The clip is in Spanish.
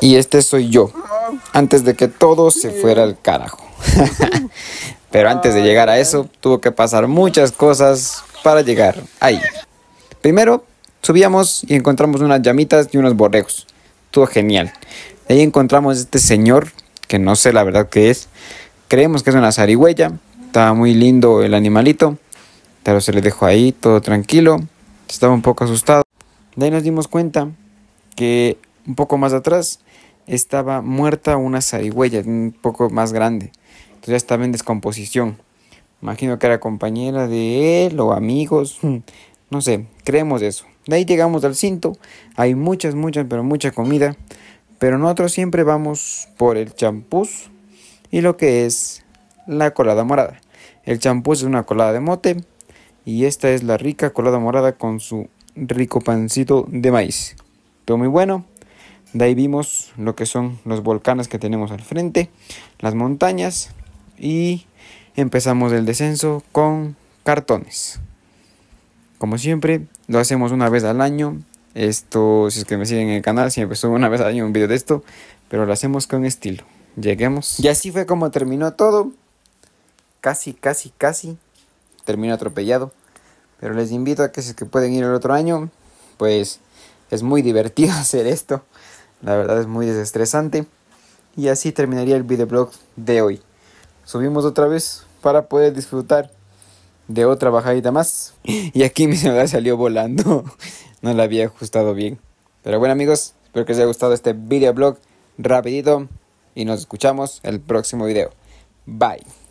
Y este soy yo, antes de que todo se fuera al carajo. Pero antes de llegar a eso, tuvo que pasar muchas cosas para llegar ahí. Primero, subíamos y encontramos unas llamitas y unos borregos. Estuvo genial. ahí encontramos este señor, que no sé la verdad qué es. Creemos que es una zarigüeya. Estaba muy lindo el animalito. Pero se le dejó ahí, todo tranquilo. Estaba un poco asustado. De ahí nos dimos cuenta que un poco más atrás estaba muerta una zarigüeya, un poco más grande. Entonces ya estaba en descomposición. Imagino que era compañera de él o amigos. Hmm. No sé, creemos eso. De ahí llegamos al cinto. Hay muchas, muchas, pero mucha comida. Pero nosotros siempre vamos por el champús y lo que es la colada morada. El champús es una colada de mote y esta es la rica colada morada con su rico pancito de maíz. Todo muy bueno. De ahí vimos lo que son los volcanes que tenemos al frente, las montañas y empezamos el descenso con cartones. Como siempre, lo hacemos una vez al año. Esto, si es que me siguen en el canal, siempre subo una vez al año un video de esto, pero lo hacemos con estilo. Lleguemos. Y así fue como terminó todo. Casi, casi, casi terminó atropellado. Pero les invito a que si es que pueden ir el otro año, pues es muy divertido hacer esto. La verdad es muy desestresante. Y así terminaría el videoblog de hoy. Subimos otra vez para poder disfrutar de otra bajadita más. Y aquí mi celular salió volando. No la había ajustado bien. Pero bueno amigos, espero que les haya gustado este videoblog rapidito. Y nos escuchamos el próximo video. Bye.